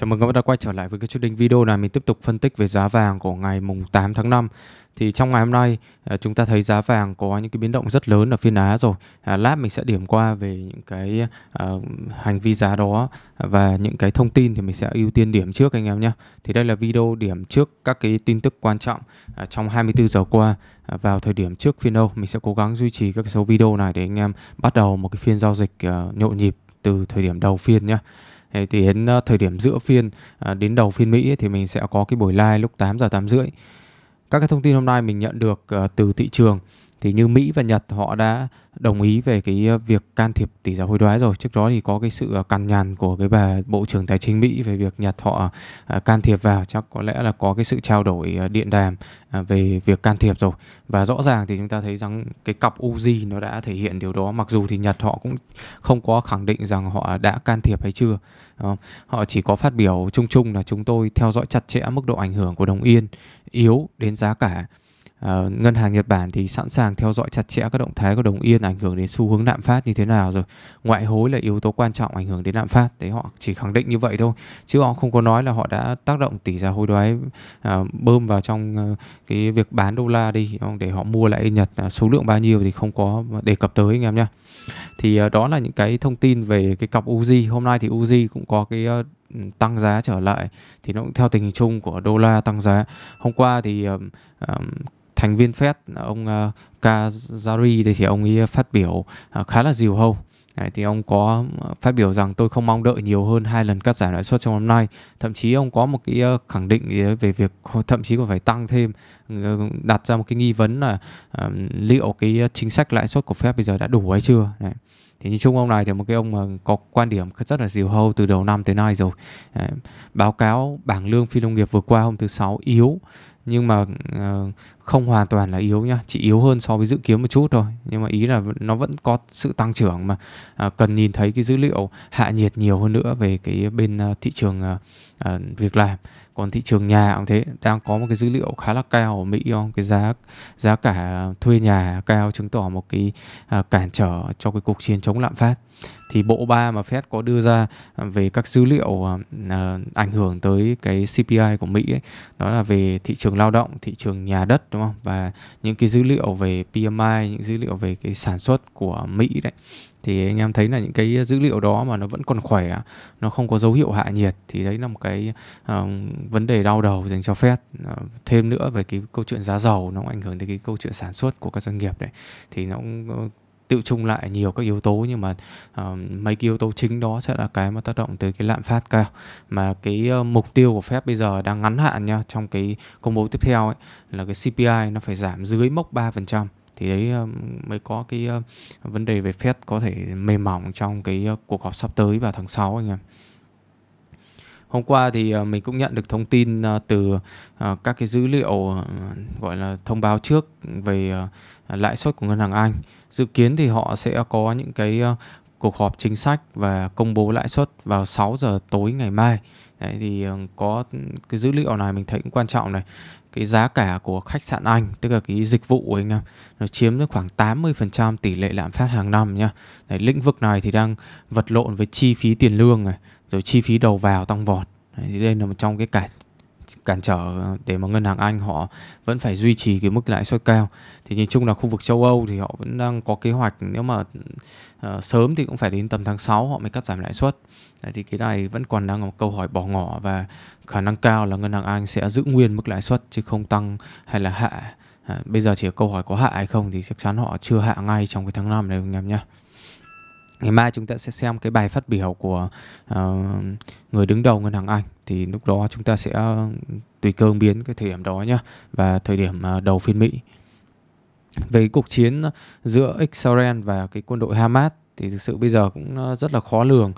Chào mừng các bạn đã quay trở lại với cái chương trình video này mình tiếp tục phân tích về giá vàng của ngày mùng 8 tháng 5. Thì trong ngày hôm nay à, chúng ta thấy giá vàng có những cái biến động rất lớn ở phiên Á rồi. À, lát mình sẽ điểm qua về những cái à, hành vi giá đó và những cái thông tin thì mình sẽ ưu tiên điểm trước anh em nhé. Thì đây là video điểm trước các cái tin tức quan trọng uh, trong 24 giờ qua vào thời điểm trước phiên đâu Mình sẽ cố gắng duy trì các cái số video này để anh em bắt đầu một cái phiên giao dịch nhộn nhịp từ thời điểm đầu phiên nhé thì đến ờ, thời điểm giữa phiên ờ, đến đầu phiên Mỹ thì mình sẽ có cái buổi live lúc 8 giờ 8 rưỡi. Các cái thông tin hôm nay mình nhận được ờ, từ thị trường thì như Mỹ và Nhật họ đã đồng ý về cái việc can thiệp tỷ giá hối đoái rồi trước đó thì có cái sự cằn nhằn của cái bà bộ trưởng tài chính Mỹ về việc Nhật họ à, can thiệp vào chắc có lẽ là có cái sự trao đổi à, điện đàm à, về việc can thiệp rồi và rõ ràng thì chúng ta thấy rằng cái cặp UZ nó đã thể hiện điều đó mặc dù thì Nhật họ cũng không có khẳng định rằng họ đã can thiệp hay chưa họ chỉ có phát biểu chung chung là chúng tôi theo dõi chặt chẽ mức độ ảnh hưởng của đồng yên yếu đến giá cả uh, ngân hàng Nhật Bản thì sẵn sàng theo dõi chặt chẽ các động thái của đồng yên ảnh hưởng đến xu hướng lạm phát như thế nào rồi ngoại hối là yếu tố quan trọng ảnh hưởng đến lạm phát đấy họ chỉ khẳng định như vậy thôi chứ họ không có nói là họ đã tác động tỷ giá hối đoái uh, bơm vào trong uh, cái việc bán đô la đi để họ mua lại Nhật uh, số lượng bao nhiêu thì không có đề cập tới anh em nhé thì uh, đó là những cái thông tin về cái cặp UZ. hôm nay thì UZ cũng có cái uh, tăng giá trở lại thì nó cũng theo tình hình chung của đô la tăng giá. Hôm qua thì um, um, thành viên Fed ông uh, Kazari đây thì ông ấy phát biểu uh, khá là dìu hâu Đấy, thì ông có ờ, phát biểu rằng tôi không mong đợi nhiều hơn hai lần cắt giảm lãi suất trong năm nay. Thậm chí ông có một cái khẳng định về việc thậm chí còn phải tăng thêm đặt ra một cái nghi vấn là um, liệu cái chính sách lãi suất của Fed bây giờ đã đủ hay chưa. Đấy thì nhìn chung ông này thì một cái ông mà có quan điểm rất là dìu hâu từ đầu năm tới nay rồi ờ, báo cáo bảng lương phi nông nghiệp vừa qua hôm thứ sáu yếu nhưng mà ờ, không hoàn toàn là yếu nhá chỉ yếu hơn so với dự kiến một chút thôi nhưng mà ý là nó vẫn có sự tăng trưởng mà à, cần nhìn thấy cái dữ liệu hạ nhiệt nhiều hơn nữa về cái bên à, thị trường à, à, việc làm còn thị trường nhà cũng thế đang có một cái dữ liệu khá là cao ở Mỹ không cái giá giá cả thuê nhà cao chứng tỏ một cái à, cản trở cho cái cuộc chiến chống lạm phát thì bộ ba mà Fed có đưa ra à, về các dữ liệu ảnh hưởng tới cái CPI của Mỹ ấy, đó là về thị trường lao động thị trường nhà đất đúng không và những cái dữ liệu về PMI những dữ liệu về cái sản xuất của Mỹ đấy thì anh em thấy là những cái dữ liệu đó mà nó vẫn còn khỏe nó không có dấu hiệu hạ nhiệt thì đấy là một cái uh, vấn đề đau đầu dành cho Fed uh, thêm nữa về cái câu chuyện giá dầu nó cũng ảnh hưởng đến cái câu chuyện sản xuất của các doanh nghiệp đấy thì nó cũng uh, tự chung lại nhiều các yếu tố nhưng mà uh, mấy cái yếu tố chính đó sẽ là cái mà tác động tới cái lạm phát cao mà cái uh, mục tiêu của phép bây giờ đang ngắn hạn nha trong cái công bố tiếp theo ấy, là cái CPI nó phải giảm dưới mốc 3% thì đấy ờ, mới có cái vấn đề về Fed có thể mềm mỏng trong cái cuộc họp sắp tới vào tháng 6 anh em hôm qua thì ờ, mình cũng nhận được thông tin ờ, từ ờ, các cái dữ liệu gọi là thông báo trước về lãi suất của ngân hàng Anh dự kiến thì họ sẽ có những cái cuộc họp chính sách và công bố lãi suất vào 6 giờ tối ngày mai Đấy, thì có cái dữ liệu này mình thấy cũng quan trọng này cái giá cả của khách sạn Anh tức là cái dịch vụ anh em, nó chiếm khoảng 80% tỷ lệ lạm phát hàng năm nha Đấy, lĩnh vực này thì đang vật lộn với chi phí tiền lương này rồi chi phí đầu vào tăng vọt thì đây là một trong cái cản cản trở để mà ngân hàng Anh họ vẫn phải duy trì cái mức lãi suất cao. Thì nhìn chung là khu vực châu Âu thì họ vẫn đang có kế hoạch nếu mà uh, sớm thì cũng phải đến tầm tháng 6 họ mới cắt giảm lãi suất. thì cái này vẫn còn đang là một câu hỏi bỏ ngỏ và khả năng cao là ngân hàng Anh sẽ giữ nguyên mức lãi suất chứ không tăng hay là hạ. À, bây giờ chỉ là câu hỏi có hạ hay không thì chắc chắn họ chưa hạ ngay trong cái tháng 5 này anh em nhé ngày mai chúng ta sẽ xem cái bài phát biểu của uh, người đứng đầu ngân hàng Anh thì lúc đó chúng ta sẽ tùy cơ biến cái thời điểm đó nhé và thời điểm uh, đầu phiên Mỹ về cuộc chiến giữa Israel và cái quân đội Hamas thì thực sự bây giờ cũng ờ, rất là khó lường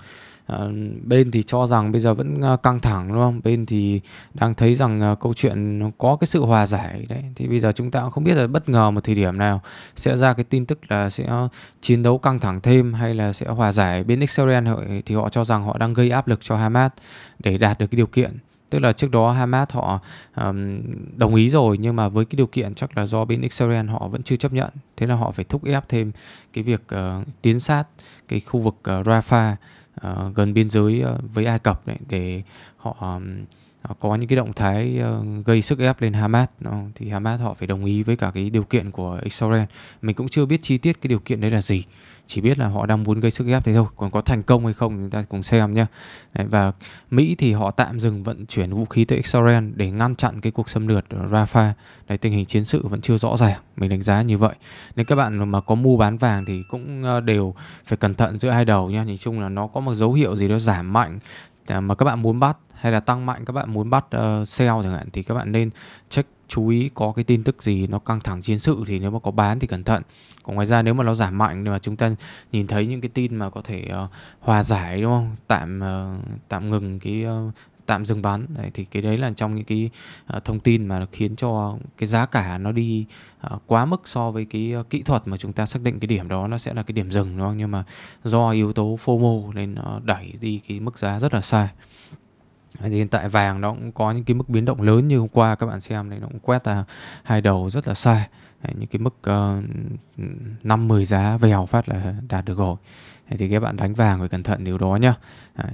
Ờ, bên thì cho rằng bây giờ vẫn ờ, căng thẳng đúng không bên thì đang thấy rằng ờ, câu chuyện có cái sự hòa giải đấy thì bây giờ chúng ta cũng không biết là bất ngờ một thời điểm nào sẽ ra cái tin tức là sẽ chiến đấu căng thẳng thêm hay là sẽ hòa giải bên Israel thì họ cho rằng họ đang gây áp lực cho Hamas để đạt được cái điều kiện tức là trước đó Hamas họ um, đồng ý rồi nhưng mà với cái điều kiện chắc là do bên Israel họ vẫn chưa chấp nhận thế là họ phải thúc ép thêm cái việc uh, tiến sát cái khu vực uh, Rafah Ờ, gần biên giới ờ, với Ai Cập để họ có những cái động thái ờ, gây sức ép lên Hamas thì Hamas họ phải đồng ý với cả cái điều kiện của Israel mình cũng chưa biết chi tiết cái điều kiện đấy là gì chỉ biết là họ đang muốn gây sức ép thế thôi còn có thành công hay không chúng ta cùng xem nhé và Mỹ thì họ tạm dừng vận chuyển vũ khí tới Israel để ngăn chặn cái cuộc xâm lược Rafah đấy tình hình chiến sự vẫn chưa rõ ràng mình đánh giá như vậy nên các bạn mà có mua bán vàng thì cũng ờ, đều phải cẩn thận giữa hai đầu nha nhìn chung là nó có một dấu hiệu gì đó giảm mạnh à, mà các bạn muốn bắt hay là tăng mạnh các bạn muốn bắt uh, sale chẳng hạn thì các bạn nên check chú ý có cái tin tức gì nó căng thẳng chiến sự thì nếu mà có bán thì cẩn thận còn ngoài ra nếu mà nó giảm mạnh mà chúng ta nhìn thấy những cái tin mà có thể uh, hòa giải đúng không tạm uh, tạm ngừng cái uh, tạm dừng bán đấy, thì cái đấy là trong những cái uh, thông tin mà khiến cho cái giá cả nó đi uh, quá mức so với cái uh, kỹ thuật mà chúng ta xác định cái điểm đó nó sẽ là cái điểm dừng đúng không nhưng mà do yếu tố FOMO nên nó đẩy đi cái mức giá rất là xa thì hiện tại vàng nó cũng có những cái mức biến động lớn như hôm qua các bạn xem này nó cũng quét là hai đầu rất là sai Đấy, những cái mức uh, 5 10 giá vèo phát là đạt được rồi Đấy, thì các bạn đánh vàng phải cẩn thận điều đó nhá Đấy.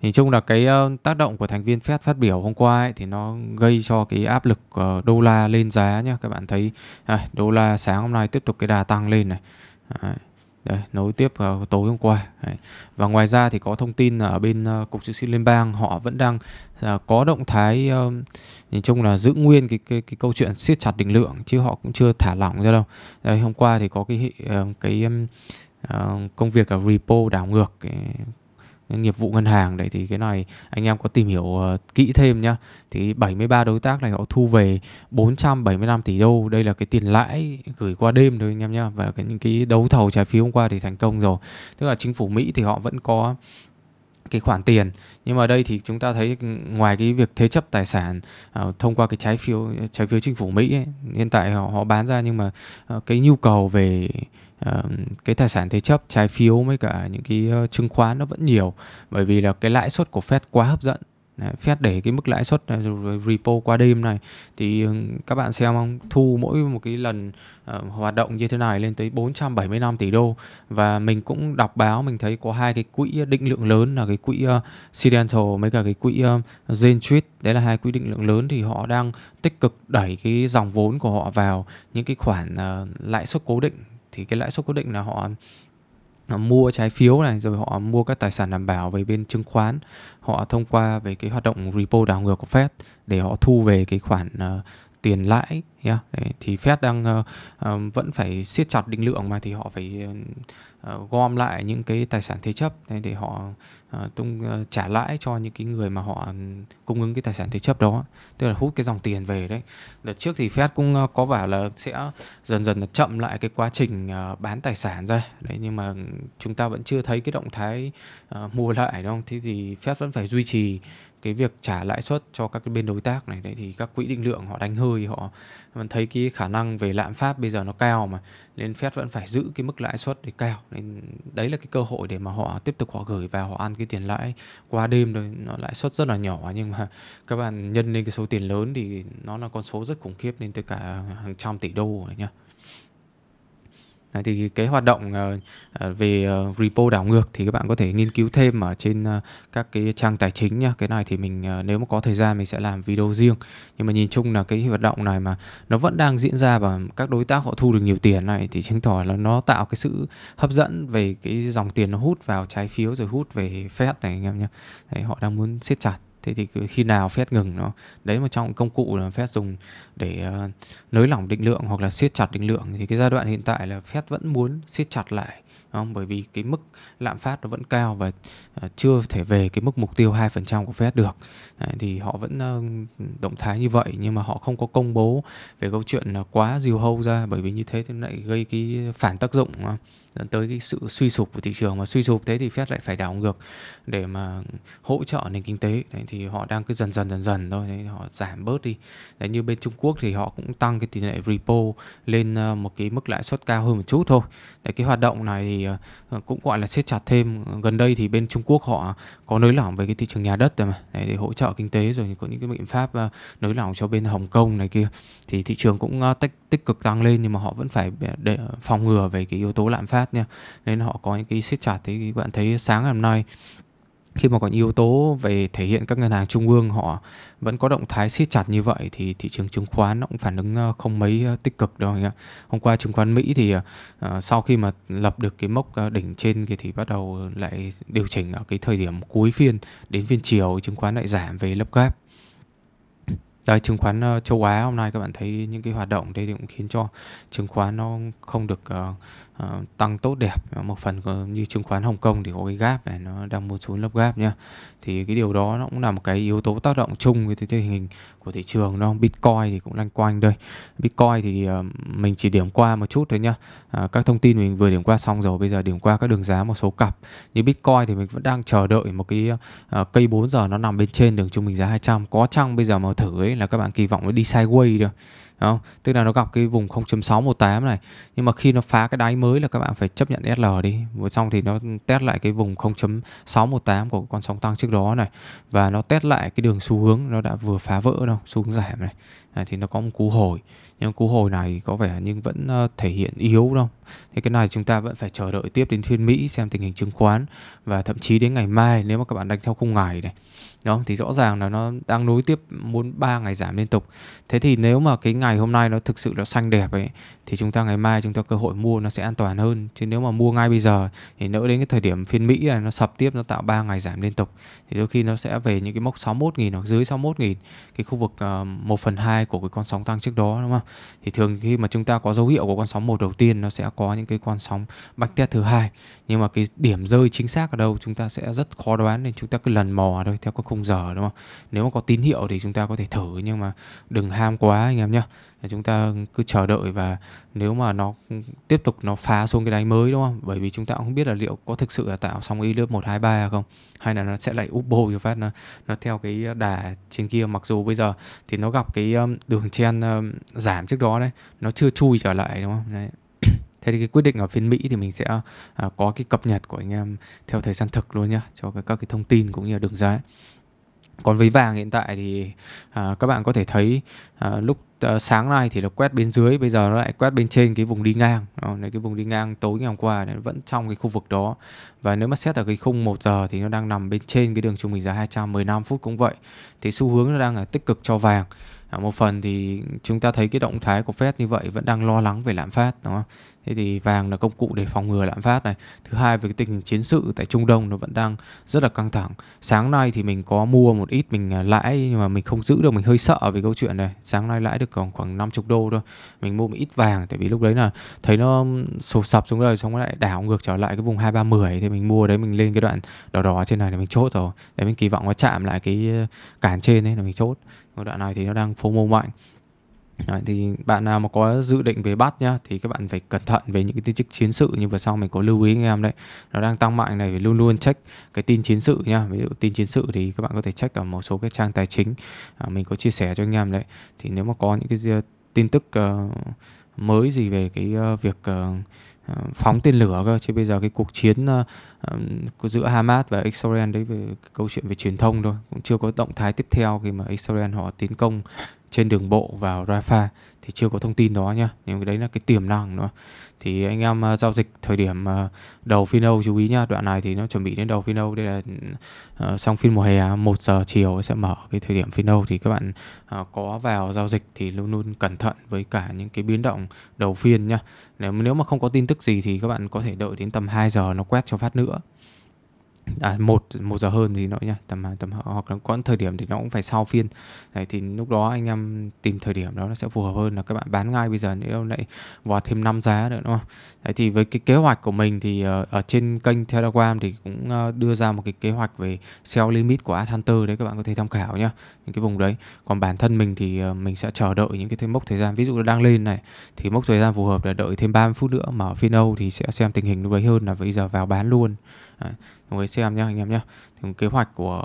Nhìn chung là cái uh, tác động của thành viên Fed phát biểu hôm qua ấy, thì nó gây cho cái áp lực uh, đô la lên giá nhá. Các bạn thấy à, đô la sáng hôm nay tiếp tục cái đà tăng lên này. Đấy. Đấy, nối tiếp vào tối hôm qua Đấy. và ngoài ra thì có thông tin ở bên uh, cục dự trữ liên bang họ vẫn đang uh, có động thái uh, nhìn chung là giữ nguyên cái cái, cái câu chuyện siết chặt định lượng chứ họ cũng chưa thả lỏng ra đâu Đấy, hôm qua thì có cái uh, cái uh, công việc là repo đảo ngược nghiệp vụ ngân hàng đấy thì cái này anh em có tìm hiểu ờ, kỹ thêm nhá. Thì 73 đối tác này họ thu về 475 tỷ đô, đây là cái tiền lãi gửi qua đêm thôi anh em nhá. Và cái những cái đấu thầu trái phiếu hôm qua thì thành công rồi. Tức là chính phủ Mỹ thì họ vẫn có cái khoản tiền nhưng mà ở đây thì chúng ta thấy ngoài cái việc thế chấp tài sản uh, thông qua cái trái phiếu trái phiếu chính phủ Mỹ ấy, hiện tại họ họ bán ra nhưng mà uh, cái nhu cầu về uh, cái tài sản thế chấp trái phiếu với cả những cái uh, chứng khoán nó vẫn nhiều bởi vì là cái lãi suất của Fed quá hấp dẫn Fed để cái mức lãi suất ờ, rồi repo qua đêm này thì ừ, các bạn xem không thu mỗi một cái lần uh, hoạt động như thế này lên tới 475 tỷ đô và mình cũng đọc báo mình thấy có hai cái quỹ định lượng lớn là cái quỹ uh, mấy cả cái quỹ uh, Zen đấy là hai quỹ định lượng lớn thì họ đang tích cực đẩy cái dòng vốn của họ vào những cái khoản uh, lãi suất cố định thì cái lãi suất cố định là họ họ mua trái phiếu này rồi họ mua các tài sản đảm bảo về bên chứng khoán họ thông qua về cái hoạt động repo đảo ngược của Fed để họ thu về cái khoản uh, tiền lãi yeah. Đấy, thì Fed đang uh, uh, vẫn phải siết chặt định lượng mà thì họ phải uh, gom lại những cái tài sản thế chấp để, để họ uh, tung uh, trả lãi cho những cái người mà họ ừ, cung ứng cái tài sản thế chấp đó tức là hút cái dòng tiền về đấy đợt trước thì Fed cũng uh, có bảo là sẽ dần dần là chậm lại cái quá trình uh, bán tài sản ra đấy nhưng mà chúng ta vẫn chưa thấy cái động thái uh, mua lại đúng không thế thì Fed vẫn phải duy trì cái việc trả lãi suất cho các cái bên đối tác này đấy thì các quỹ định lượng họ đánh hơi họ vẫn thấy cái khả năng về lạm phát bây giờ nó cao mà nên Fed vẫn phải giữ cái mức lãi suất để cao nên đấy là cái cơ hội để mà họ tiếp tục họ gửi vào họ ăn cái tiền lãi qua đêm thôi nó lãi suất rất là nhỏ nhưng mà các bạn nhân lên cái số tiền lớn thì nó là con số rất khủng khiếp lên tới cả hàng trăm tỷ đô rồi nhá Đấy, thì cái hoạt động ờ, ờ, về ờ, repo đảo ngược thì các bạn có thể nghiên cứu thêm ở trên các cái trang tài chính nhá. Cái này thì mình nếu mà có thời gian mình sẽ làm video riêng. Nhưng mà nhìn chung là cái hoạt động này mà nó vẫn đang diễn ra và các đối tác họ thu được nhiều tiền này thì chứng tỏ là nó tạo cái sự hấp dẫn về cái dòng tiền nó hút vào trái phiếu rồi hút về Fed này anh em nhé. họ đang muốn siết chặt thế thì khi nào phép ngừng nó đấy một trong công cụ là phép dùng để uh, nới lỏng định lượng hoặc là siết chặt định lượng thì cái giai đoạn hiện tại là phép vẫn muốn siết chặt lại không? bởi vì cái mức lạm phát nó vẫn cao và uh, chưa thể về cái mức mục tiêu 2% của phép được Đấy, thì họ vẫn uh, động thái như vậy nhưng mà họ không có công bố về câu chuyện là quá diều hâu ra bởi vì như thế thì lại gây cái phản tác dụng dẫn tới cái sự suy sụp của thị trường mà suy sụp thế thì Fed lại phải đảo ngược để mà hỗ trợ nền kinh tế đấy, thì họ đang cứ dần dần dần dần thôi đấy, họ giảm bớt đi đấy, như bên Trung Quốc thì họ cũng tăng cái tỷ lệ repo lên ờ, một cái mức lãi suất cao hơn một chút thôi đấy, cái hoạt động này thì ờ, cũng gọi là siết chặt thêm gần đây thì bên Trung Quốc họ có nới lỏng về cái thị trường nhà đất rồi mà đấy, để hỗ trợ kinh tế rồi có những cái biện pháp ờ, nới lỏng cho bên Hồng Kông này kia thì thị trường cũng ờ, tích tích cực tăng lên nhưng mà họ vẫn phải để ờ, phòng ngừa về cái yếu tố lạm phát nha nên họ có những cái siết chặt thì bạn thấy sáng ngày hôm nay khi mà có những yếu tố về thể hiện các ngân hàng trung ương họ vẫn có động thái siết chặt như vậy thì thị trường chứng khoán nó cũng phản ứng ờ, không mấy ờ, tích cực đâu anh ạ. Hôm qua chứng khoán Mỹ thì ờ, sau khi mà lập được cái mốc đỉnh trên kia thì bắt đầu lại điều chỉnh ở cái thời điểm cuối phiên đến phiên chiều chứng khoán lại giảm về lấp gáp. Đấy, chứng khoán ờ, châu Á hôm nay các bạn thấy những cái hoạt động đây thì cũng khiến cho chứng khoán nó không được uh, uh, tăng tốt đẹp một phần như chứng khoán Hồng Kông thì có cái gap này nó đang muốn xuống lớp gap nhá thì cái điều đó nó cũng là một cái yếu tố tác động chung với tình hình của thị trường đó Bitcoin thì cũng lanh quanh đây Bitcoin thì uh, mình chỉ điểm qua một chút thôi nhá uh, các thông tin mình vừa điểm qua xong rồi bây giờ điểm qua các đường giá một số cặp như Bitcoin thì mình vẫn đang chờ đợi một cái uh, cây 4 giờ nó nằm bên trên đường trung bình giá 200 có chăng bây giờ mà thử ấy là các bạn kỳ vọng nó đi sideways rồi không? Tức là nó gặp cái vùng 0.618 này Nhưng mà khi nó phá cái đáy mới là các bạn phải chấp nhận SL đi Xong thì nó test lại cái vùng 0.618 của con sóng tăng trước đó này Và nó test lại cái đường xu hướng nó đã vừa phá vỡ đâu Xu hướng giảm này à, Thì nó có một cú hồi Nhưng cú hồi này có vẻ nhưng vẫn ờ, thể hiện yếu đâu thì cái này chúng ta vẫn phải chờ đợi tiếp đến phiên Mỹ xem tình hình chứng khoán Và thậm chí đến ngày mai nếu mà các bạn đánh theo khung ngày này đó thì rõ ràng là nó đang nối tiếp muốn 3 ngày giảm liên tục Thế thì nếu mà cái ngày ngày hôm nay nó thực sự là xanh đẹp ấy thì chúng ta ngày mai chúng ta cơ hội mua nó sẽ an toàn hơn chứ nếu mà mua ngay bây giờ thì nỡ đến cái thời điểm phiên Mỹ là nó sập tiếp nó tạo 3 ngày giảm liên tục thì đôi khi nó sẽ về những cái mốc 61 nghìn hoặc dưới 61 nghìn cái khu vực uh, ờ, 1 phần 2 của cái con sóng tăng trước đó đúng không thì thường khi mà chúng ta có dấu hiệu của con sóng một đầu tiên nó sẽ có những cái con sóng bạch test thứ hai nhưng mà cái điểm rơi chính xác ở đâu chúng ta sẽ rất khó đoán nên chúng ta cứ lần mò thôi theo các khung giờ đúng không nếu mà có tín hiệu thì chúng ta có thể thử nhưng mà đừng ham quá anh em nhé chúng ta cứ chờ đợi và nếu mà nó tiếp tục nó phá xuống cái đáy mới đúng không bởi vì chúng ta cũng không biết là liệu có thực sự là tạo xong cái lớp một hai ba không hay là nó sẽ lại úp bô phát nó nó theo cái đà trên kia mặc dù bây giờ thì nó gặp cái đường chen giảm trước đó đấy nó chưa chui trở lại đúng không đấy thế thì cái quyết định ở phiên Mỹ thì mình sẽ à, có cái cập nhật của anh em theo thời gian thực luôn nhá cho các, các cái thông tin cũng như là đường giá còn với vàng hiện tại thì à, các bạn có thể thấy à, lúc à, sáng nay thì nó quét bên dưới bây giờ nó lại quét bên trên cái vùng đi ngang à, cái vùng đi ngang tối ngày hôm qua nó vẫn trong cái khu vực đó và nếu mà xét ở cái khung 1 giờ thì nó đang nằm bên trên cái đường trung bình giá 215 phút cũng vậy thì xu hướng nó đang là tích cực cho vàng À, một phần thì chúng ta thấy cái động thái của Fed như vậy vẫn đang lo lắng về lạm phát đúng không? thế thì vàng là công cụ để phòng ngừa lạm phát này thứ hai về cái tình hình chiến sự tại trung đông nó vẫn đang rất là căng thẳng sáng nay thì mình có mua một ít mình à, lãi nhưng mà mình không giữ được mình hơi sợ về câu chuyện này sáng nay lãi được khoảng khoảng 50 đô thôi mình mua một ít vàng tại vì lúc đấy là thấy nó sụp sập xuống rồi xong lại đảo ngược trở lại cái vùng hai ba mười thì mình mua đấy mình lên cái đoạn đỏ đỏ trên này để mình chốt rồi để mình kỳ vọng nó chạm lại cái à, cản trên đấy là mình chốt đoạn này thì nó đang phô mô mạnh Đấy, thì bạn nào mà có dự định về bắt nhá thì các bạn phải cẩn thận về những cái tin tức chiến sự như vừa sau mình có lưu ý anh em đấy nó đang tăng mạnh này phải luôn luôn check cái tin chiến sự nhá ví dụ tin chiến sự thì các bạn có thể check ở một số cái trang tài chính à, mình có chia sẻ cho anh em đấy thì nếu mà có những cái ờ, tin tức uh, mới gì về cái uh, việc uh, phóng tên lửa cơ chứ bây giờ cái cuộc chiến uh, giữa Hamas và Israel đấy về câu chuyện về truyền thông thôi cũng chưa có động thái tiếp theo khi mà Israel họ tiến công trên đường bộ vào Rafah thì chưa có thông tin đó nhá nhưng đấy là cái tiềm năng nữa thì anh em uh, giao dịch thời điểm uh, đầu phiên Âu chú ý nhá đoạn này thì nó chuẩn bị đến đầu phiên Âu đây là uh, xong phiên mùa hè 1 giờ chiều sẽ mở cái thời điểm phiên Âu thì các bạn có vào giao dịch thì luôn luôn cẩn thận với cả những cái biến động đầu phiên nhá nếu nếu mà không có tin tức gì thì các bạn có thể đợi đến tầm 2 giờ nó quét cho phát nữa à một một giờ hơn thì nó nhá tầm tầm hoặc là có thời điểm thì nó cũng phải sau phiên đấy thì lúc đó anh em tìm thời điểm đó nó sẽ phù hợp hơn là các bạn bán ngay bây giờ nếu lại vào thêm 5 giá nữa đúng không đấy thì với cái kế hoạch của mình thì ờ, ở trên kênh Telegram thì cũng ờ, đưa ra một cái kế hoạch về sell limit của ad hunter đấy các bạn có thể tham khảo nhá những cái vùng đấy còn bản thân mình thì ờ, mình sẽ chờ đợi những cái thêm mốc thời gian ví dụ nó đang lên này thì mốc thời gian phù hợp là đợi thêm 30 phút nữa mà phiên Âu thì sẽ xem tình hình lúc đấy hơn là bây giờ vào bán luôn đồng ý xem nhá anh em nhá thì kế hoạch của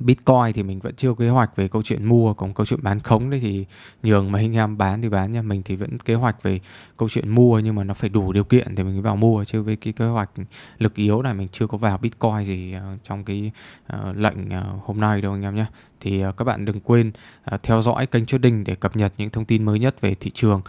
Bitcoin thì mình vẫn chưa kế hoạch về câu chuyện mua Còn câu chuyện bán khống đấy thì nhường mà anh em bán thì bán nha Mình thì vẫn kế hoạch về câu chuyện mua nhưng mà nó phải đủ điều kiện thì mình mới vào mua Chứ với cái kế hoạch lực yếu này mình chưa có vào Bitcoin gì ờ, trong cái ờ, lệnh ờ, hôm nay đâu anh em nhé Thì các bạn đừng quên theo dõi kênh đinh để cập nhật những thông tin mới nhất về thị trường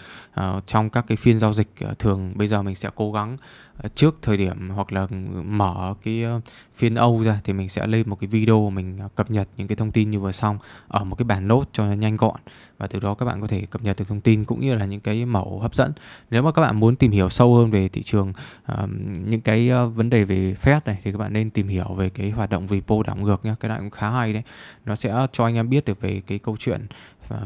Trong các cái phiên giao dịch thường bây giờ mình sẽ cố gắng Ờ, trước thời điểm hoặc là mở cái ờ, phiên Âu ra thì mình sẽ lên một cái video mình ờ, cập nhật những cái thông tin như vừa xong ở một cái bản nốt cho nó nhanh gọn và từ đó các bạn có thể cập nhật được thông tin cũng như là những cái mẫu hấp dẫn nếu mà các bạn muốn tìm hiểu sâu hơn về thị trường những cái vấn đề về Fed này thì các bạn nên tìm hiểu về cái hoạt động repo đảo ngược nhé cái này cũng khá hay đấy nó sẽ cho anh em biết được về cái câu chuyện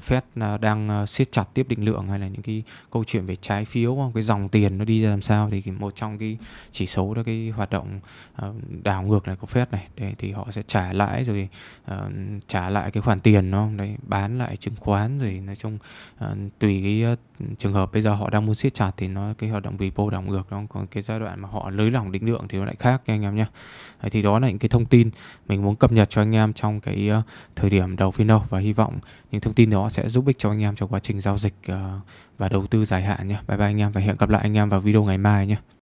Fed đang ờ, siết chặt tiếp định lượng hay là những cái câu chuyện về trái phiếu không cái dòng tiền nó đi ra làm sao thì một trong cái chỉ số đó cái hoạt động ờ, đảo ngược này của Fed này để thì họ sẽ trả lãi rồi ờ, trả lại cái khoản tiền nó đấy bán lại chứng khoán rồi nói chung tùy cái trường hợp bây giờ họ đang muốn siết chặt thì nó cái hoạt động repo đảo ngược nó còn cái giai đoạn mà họ lưới lỏng định lượng thì nó lại khác nha anh em nhé thì đó là những cái thông tin mình muốn cập nhật cho anh em trong cái ờ, thời điểm đầu phiên đầu và hy vọng những thông tin đó sẽ giúp ích cho anh em trong quá trình giao dịch ờ, và đầu tư dài hạn nhé bye bye anh em và hẹn gặp lại anh em vào video ngày mai nhé